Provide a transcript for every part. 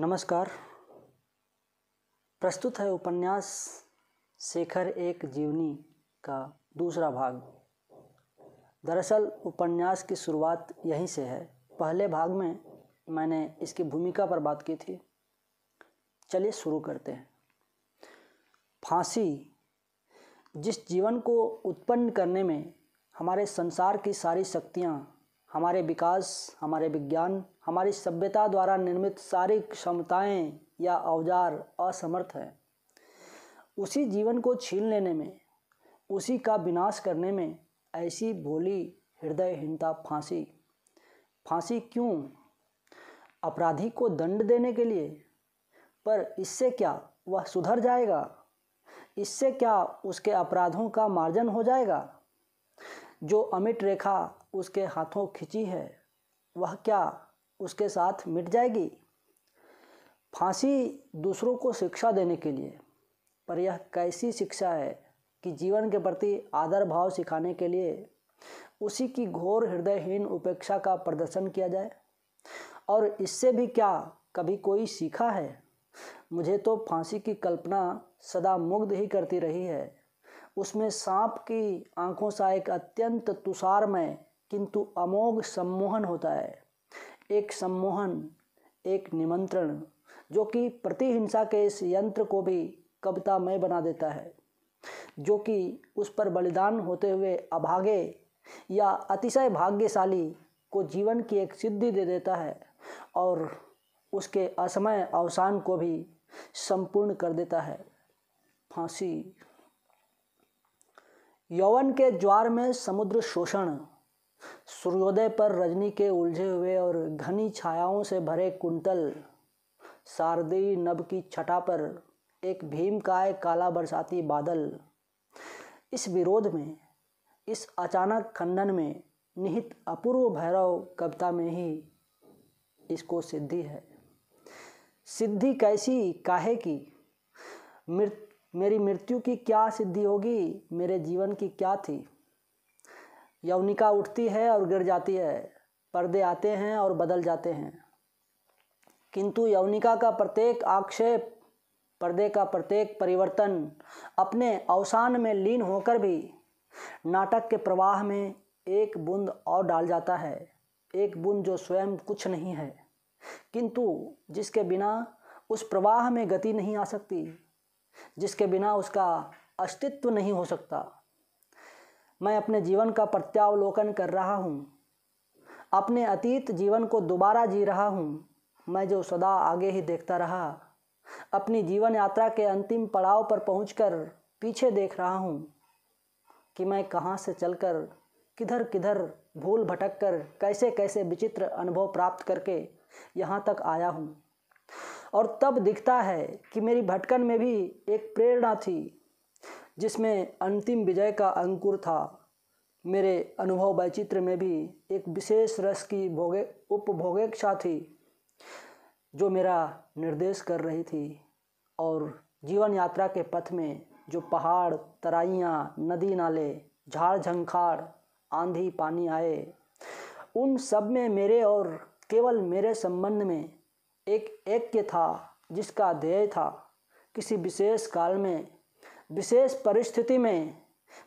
नमस्कार प्रस्तुत है उपन्यास शेखर एक जीवनी का दूसरा भाग दरअसल उपन्यास की शुरुआत यहीं से है पहले भाग में मैंने इसकी भूमिका पर बात की थी चलिए शुरू करते हैं फांसी जिस जीवन को उत्पन्न करने में हमारे संसार की सारी शक्तियाँ हमारे विकास हमारे विज्ञान हमारी सभ्यता द्वारा निर्मित सारी क्षमताएं या औजार असमर्थ हैं उसी जीवन को छीन लेने में उसी का विनाश करने में ऐसी भोली हृदयहीनता फांसी फांसी क्यों अपराधी को दंड देने के लिए पर इससे क्या वह सुधर जाएगा इससे क्या उसके अपराधों का मार्जन हो जाएगा जो अमिट रेखा उसके हाथों खिंची है वह क्या उसके साथ मिट जाएगी फांसी दूसरों को शिक्षा देने के लिए पर यह कैसी शिक्षा है कि जीवन के प्रति आदर भाव सिखाने के लिए उसी की घोर हृदयहीन उपेक्षा का प्रदर्शन किया जाए और इससे भी क्या कभी कोई सीखा है मुझे तो फांसी की कल्पना सदा मुग्ध ही करती रही है उसमें सांप की आंखों सा एक अत्यंत तुषारमय किंतु अमोघ सम्मोहन होता है एक सम्मोहन एक निमंत्रण जो कि प्रतिहिंसा के इस यंत्र को भी कवितामय बना देता है जो कि उस पर बलिदान होते हुए अभागे या अतिशय भाग्यशाली को जीवन की एक सिद्धि दे देता है और उसके असमय अवसान को भी संपूर्ण कर देता है फांसी यौवन के ज्वार में समुद्र शोषण सूर्योदय पर रजनी के उलझे हुए और घनी छायाओं से भरे कुंतल शारदीय नभ की छटा पर एक भीम काय काला बरसाती बादल इस विरोध में इस अचानक खंडन में निहित अपूर्व भैरव कविता में ही इसको सिद्धि है सिद्धि कैसी काहे की मृत मेरी मृत्यु की क्या सिद्धि होगी मेरे जीवन की क्या थी यौनिका उठती है और गिर जाती है पर्दे आते हैं और बदल जाते हैं किंतु यौनिका का प्रत्येक आक्षेप पर्दे का प्रत्येक परिवर्तन अपने अवसान में लीन होकर भी नाटक के प्रवाह में एक बूंद और डाल जाता है एक बूंद जो स्वयं कुछ नहीं है किंतु जिसके बिना उस प्रवाह में गति नहीं आ सकती जिसके बिना उसका अस्तित्व नहीं हो सकता मैं अपने जीवन का प्रत्यावलोकन कर रहा हूँ अपने अतीत जीवन को दोबारा जी रहा हूँ मैं जो सदा आगे ही देखता रहा अपनी जीवन यात्रा के अंतिम पड़ाव पर पहुँच पीछे देख रहा हूँ कि मैं कहाँ से चलकर किधर किधर भूल भटक कर कैसे कैसे विचित्र अनुभव प्राप्त करके यहाँ तक आया हूँ और तब दिखता है कि मेरी भटकन में भी एक प्रेरणा थी जिसमें अंतिम विजय का अंकुर था मेरे अनुभव वैचित्र में भी एक विशेष रस की भोगे उपभोगेक्षा थी जो मेरा निर्देश कर रही थी और जीवन यात्रा के पथ में जो पहाड़ तराइयाँ नदी नाले झाड़ झंखाड़ आंधी पानी आए उन सब में मेरे और केवल मेरे संबंध में एक एक के था जिसका ध्येय था किसी विशेष काल में विशेष परिस्थिति में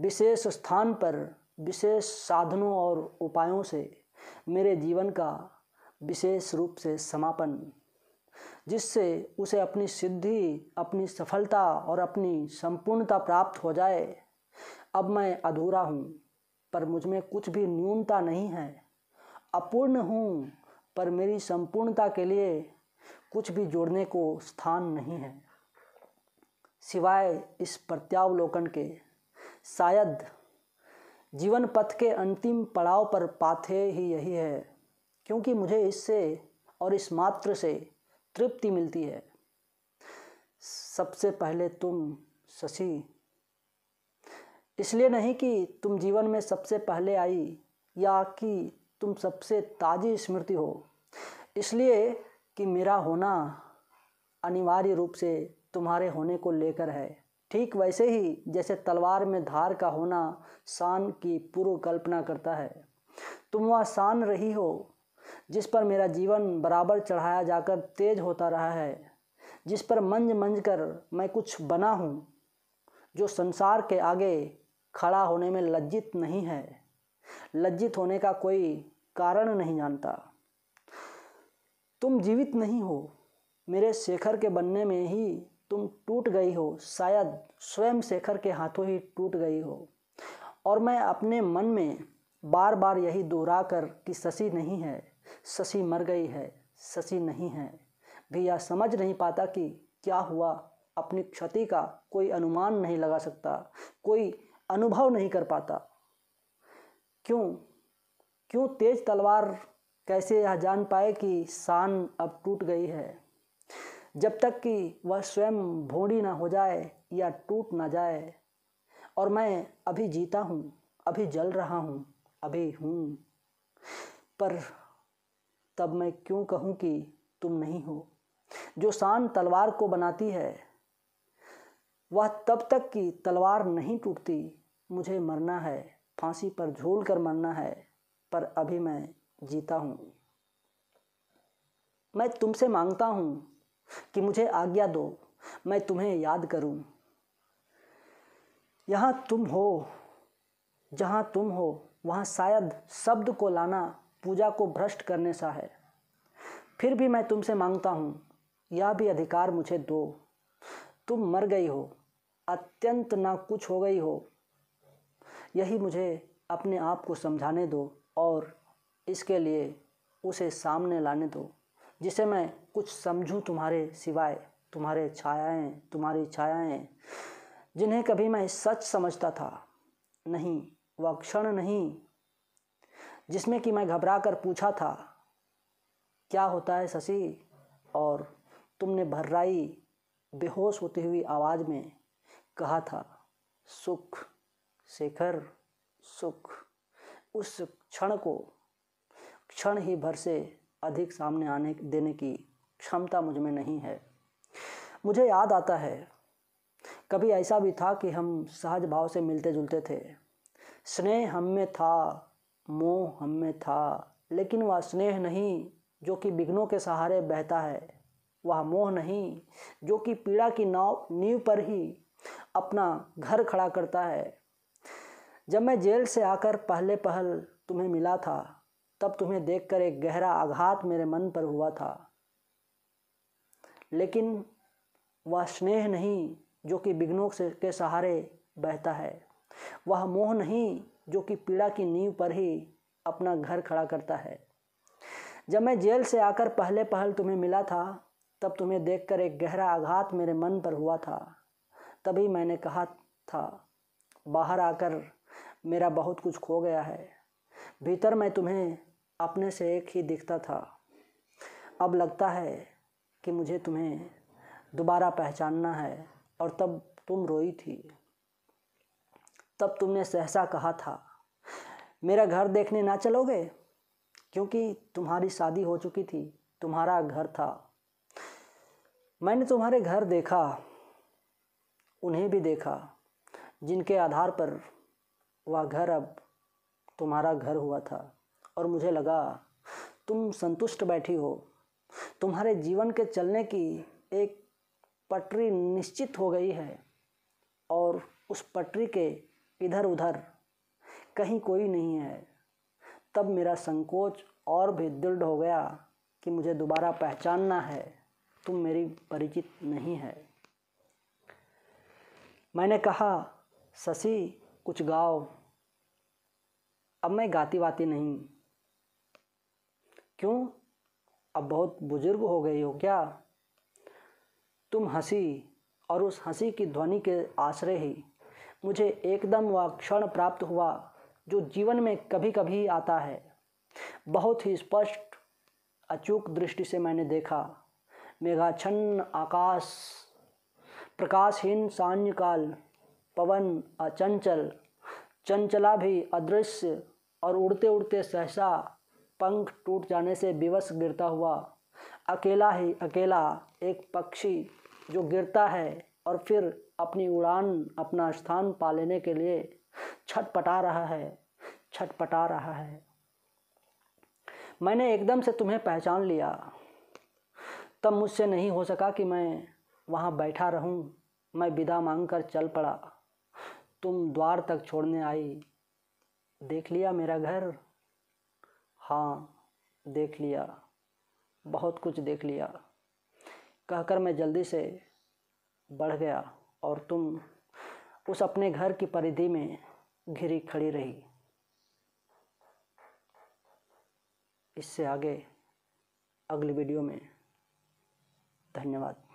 विशेष स्थान पर विशेष साधनों और उपायों से मेरे जीवन का विशेष रूप से समापन जिससे उसे अपनी सिद्धि अपनी सफलता और अपनी संपूर्णता प्राप्त हो जाए अब मैं अधूरा हूँ पर मुझ में कुछ भी न्यूनता नहीं है अपूर्ण हूँ पर मेरी संपूर्णता के लिए कुछ भी जोड़ने को स्थान नहीं है सिवाय इस प्रत्यावलोकन के शायद जीवन पथ के अंतिम पड़ाव पर पाथे ही यही है क्योंकि मुझे इससे और इस मात्र से तृप्ति मिलती है सबसे पहले तुम शशि इसलिए नहीं कि तुम जीवन में सबसे पहले आई या कि तुम सबसे ताज़ी स्मृति हो इसलिए कि मेरा होना अनिवार्य रूप से तुम्हारे होने को लेकर है ठीक वैसे ही जैसे तलवार में धार का होना शान की पूर्व कल्पना करता है तुम वह शान रही हो जिस पर मेरा जीवन बराबर चढ़ाया जाकर तेज होता रहा है जिस पर मंज मंज कर मैं कुछ बना हूँ जो संसार के आगे खड़ा होने में लज्जित नहीं है लज्जित होने का कोई कारण नहीं जानता तुम जीवित नहीं हो मेरे शेखर के बनने में ही तुम टूट गई हो शायद स्वयं शेखर के हाथों ही टूट गई हो और मैं अपने मन में बार बार यही दोहरा कर कि शशि नहीं है शशि मर गई है शशि नहीं है भी यह समझ नहीं पाता कि क्या हुआ अपनी क्षति का कोई अनुमान नहीं लगा सकता कोई अनुभव नहीं कर पाता क्यों क्यों तेज तलवार कैसे यह जान पाए कि शान अब टूट गई है जब तक कि वह स्वयं भोंडी ना हो जाए या टूट ना जाए और मैं अभी जीता हूँ अभी जल रहा हूँ अभी हूँ पर तब मैं क्यों कहूँ कि तुम नहीं हो जो शान तलवार को बनाती है वह तब तक कि तलवार नहीं टूटती मुझे मरना है फांसी पर झूल कर मरना है पर अभी मैं जीता हूँ मैं तुमसे मांगता हूँ कि मुझे आज्ञा दो मैं तुम्हें याद करूं यहां तुम हो जहाँ तुम हो वहाँ शायद शब्द को लाना पूजा को भ्रष्ट करने सा है फिर भी मैं तुमसे मांगता हूँ यह भी अधिकार मुझे दो तुम मर गई हो अत्यंत ना कुछ हो गई हो यही मुझे अपने आप को समझाने दो और इसके लिए उसे सामने लाने दो जिसे मैं कुछ समझूं तुम्हारे सिवाय तुम्हारे छायाएं तुम्हारी छायाएं जिन्हें कभी मैं सच समझता था नहीं वह क्षण नहीं जिसमें कि मैं घबरा कर पूछा था क्या होता है शशि और तुमने भर्राई बेहोश होती हुई आवाज़ में कहा था सुख शेखर सुख उस क्षण को क्षण ही भर से अधिक सामने आने देने की क्षमता मुझ में नहीं है मुझे याद आता है कभी ऐसा भी था कि हम सहज भाव से मिलते जुलते थे स्नेह हम में था मोह हम में था लेकिन वह स्नेह नहीं जो कि विघ्नों के सहारे बहता है वह मोह नहीं जो कि पीड़ा की नाव नींव पर ही अपना घर खड़ा करता है जब मैं जेल से आकर पहले पहल तुम्हें मिला था तब तुम्हें देखकर एक गहरा आघात मेरे मन पर हुआ था लेकिन वह स्नेह नहीं जो कि विघ्नों से के सहारे बहता है वह मोह नहीं जो कि पीड़ा की नींव पर ही अपना घर खड़ा करता है जब मैं जेल से आकर पहले पहल तुम्हें मिला था तब तुम्हें देखकर एक गहरा आघात मेरे मन पर हुआ था तभी मैंने कहा था बाहर आकर मेरा बहुत कुछ खो गया है भीतर मैं तुम्हें अपने से एक ही दिखता था अब लगता है कि मुझे तुम्हें दोबारा पहचानना है और तब तुम रोई थी तब तुमने सहसा कहा था मेरा घर देखने ना चलोगे क्योंकि तुम्हारी शादी हो चुकी थी तुम्हारा घर था मैंने तुम्हारे घर देखा उन्हें भी देखा जिनके आधार पर वह घर अब तुम्हारा घर हुआ था और मुझे लगा तुम संतुष्ट बैठी हो तुम्हारे जीवन के चलने की एक पटरी निश्चित हो गई है और उस पटरी के इधर उधर कहीं कोई नहीं है तब मेरा संकोच और भी दृढ़ हो गया कि मुझे दोबारा पहचानना है तुम मेरी परिचित नहीं है मैंने कहा शशि कुछ गाओ अब मैं गाती वाती नहीं क्यों अब बहुत बुजुर्ग हो गई हो क्या तुम हंसी और उस हंसी की ध्वनि के आश्रय ही मुझे एकदम वह क्षण प्राप्त हुआ जो जीवन में कभी कभी आता है बहुत ही स्पष्ट अचूक दृष्टि से मैंने देखा मेघाच्छन्न आकाश प्रकाशहीन सान्यकाल पवन अचंचल चंचला भी अदृश्य और उड़ते उड़ते सहसा पंख टूट जाने से विवश गिरता हुआ अकेला ही अकेला एक पक्षी जो गिरता है और फिर अपनी उड़ान अपना स्थान पा लेने के लिए छटपटा रहा है छटपटा रहा है मैंने एकदम से तुम्हें पहचान लिया तब मुझसे नहीं हो सका कि मैं वहाँ बैठा रहूँ मैं विदा मांग कर चल पड़ा तुम द्वार तक छोड़ने आई देख लिया मेरा घर हाँ देख लिया बहुत कुछ देख लिया कहकर मैं जल्दी से बढ़ गया और तुम उस अपने घर की परिधि में घिरी खड़ी रही इससे आगे अगली वीडियो में धन्यवाद